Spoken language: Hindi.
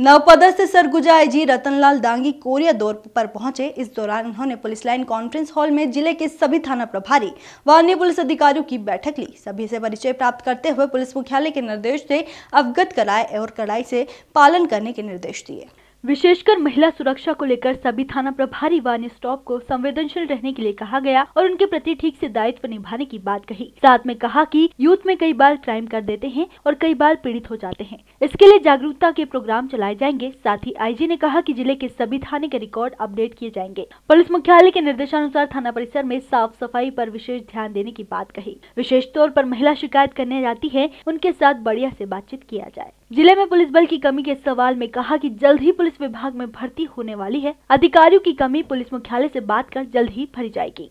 नवपदस्थ सरगुजा आईजी रतनलाल दांगी कोरिया दौर पर पहुंचे इस दौरान उन्होंने पुलिस लाइन कॉन्फ्रेंस हॉल में जिले के सभी थाना प्रभारी व अन्य पुलिस अधिकारियों की बैठक ली सभी से परिचय प्राप्त करते हुए पुलिस मुख्यालय के निर्देश से अवगत कराए और कड़ाई से पालन करने के निर्देश दिए विशेषकर महिला सुरक्षा को लेकर सभी थाना प्रभारी वन स्टॉप को संवेदनशील रहने के लिए कहा गया और उनके प्रति ठीक से दायित्व निभाने की बात कही साथ में कहा कि यूथ में कई बार क्राइम कर देते हैं और कई बार पीड़ित हो जाते हैं इसके लिए जागरूकता के प्रोग्राम चलाए जाएंगे साथ ही आईजी ने कहा की जिले के सभी थाने के रिकॉर्ड अपडेट किए जाएंगे पुलिस मुख्यालय के निर्देशानुसार थाना परिसर में साफ सफाई आरोप विशेष ध्यान देने की बात कही विशेष तौर आरोप महिला शिकायत करने जाती है उनके साथ बढ़िया ऐसी बातचीत किया जाए जिले में पुलिस बल की कमी के सवाल में कहा कि जल्द ही पुलिस विभाग में भर्ती होने वाली है अधिकारियों की कमी पुलिस मुख्यालय से बात कर जल्द ही भरी जाएगी